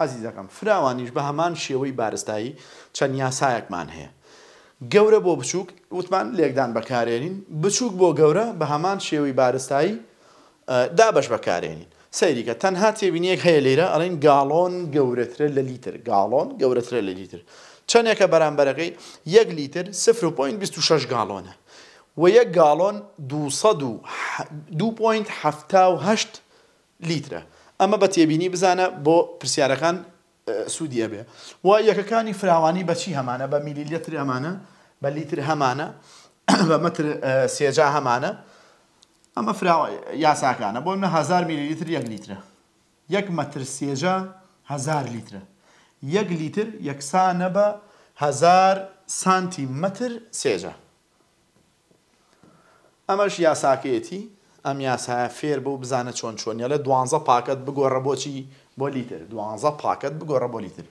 ئازیزەکەم فراوانیش بە هەمان شێوەی بارستایی چەند یاسایەکمان هەیە گەورە بۆ بچووک وتمان لێکدان بەکارێنین بچووک بۆ گەورە بە هەمان شێوەی بارستایی دابش بەکارێنین سەیریکە تەنها تێبینیەک هەیە لێرە ئەڵین گاڵۆن گەورەترە لە لیتر گاڵۆن گەورەترە لە لیتر چەندێکە بەرامبەرەکەی یەک لیتر 0.26 گاڵۆنە و یەک گاڵۆن 2.7 لیترە ئەمە بە تێبینی بزانە بۆ پرسیارەکان سوودیە بێ و یەکەکانی فراوانی بەچی هەمانە بە میلیلیتر ئەمانە بە لیتر هەمانە بە متر سێجا هەمانە ئەمە یاساکانە بۆ منە میلیلیتر یەک لیترە یەک مەتر سێجا هزار لیترە یەک لیتر یەکسانە بە هزار سانتی مەتر سێجە ئەمەش یاساکەیەتی ئەم یاسایە فێر بۆ بزانە چۆن چۆنیە لە دوانزە پاکت بگۆڕە بۆچی بۆ لیتر دوانزە پاکت بگۆڕە بۆ لیتر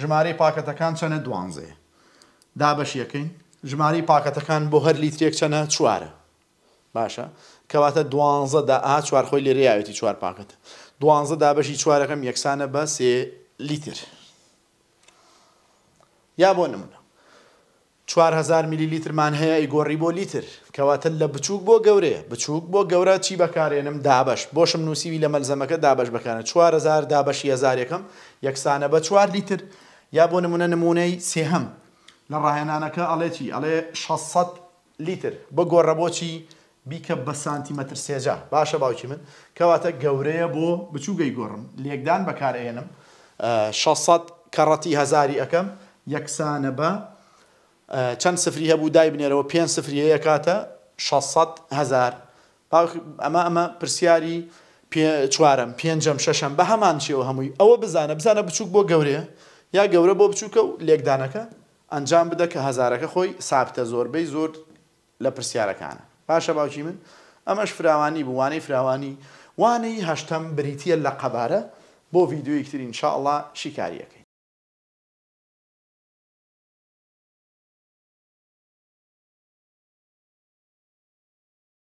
ژمارەی پاکەتەکان چەنە دوانزەیە دابش یەکەین ژماری پاکەتەکان بۆ هەر لیترێک چەنە چوارە باشە کەواتە دوانزە دا ئا چوارخۆی لێریاوێتی چوار پاکەت دوانزە دابەشی چوارەکەم یەکسانە بە سێ لیتر یا بۆ نمونە 4هزار میلیلیترمان هەیە ئیگۆڕی بۆ لیتر کەواتە لە بچووک بۆ گەورێ بچووک بۆ گەورە چی بەکارێنم دابش بۆشم نووسوی لە مەلزەمەکە دابش بکانە 4هزار دابشی هزارێکم یەکسانە بە 4 لیتر یا بۆ نمونە نمونەی سێهم لە ڕاهێنانەکە ئەڵێتی ئەڵێ 600 لیتر بە گۆڕە بۆچی بیکە بە سانتیمەتر سێجا باشە باوکی من کەواتە گەورەیە بۆ بچووگەی گۆڕم لێکدان بەکارێنم 600 کەڕەتی هزاری ئەەکەم یەکسانە بە چەند سفری هەبوو دای بنێرەوە پێ سفری یەکاتە 600 هزار ئەمە ئەمە پرسیاری چوارم پێنجەم شەشەم بە هەمان چیەوە هەمووی ئەوە بزانە بزانە بچووک بۆ گەورەیە یا گەورە بۆ بچووکە و لێکدانەکە ئەنجام بدە کە هزارەکە خۆی سابتە زۆربەی زۆر لە پرسیارەکانە باشە باوکی من ئەمەش فراوانی بوانەی فراوانی وانەی هەشتم بریتە لە قەبارە بۆ ڤیددیوی کتترین شاءله شیکاریەکە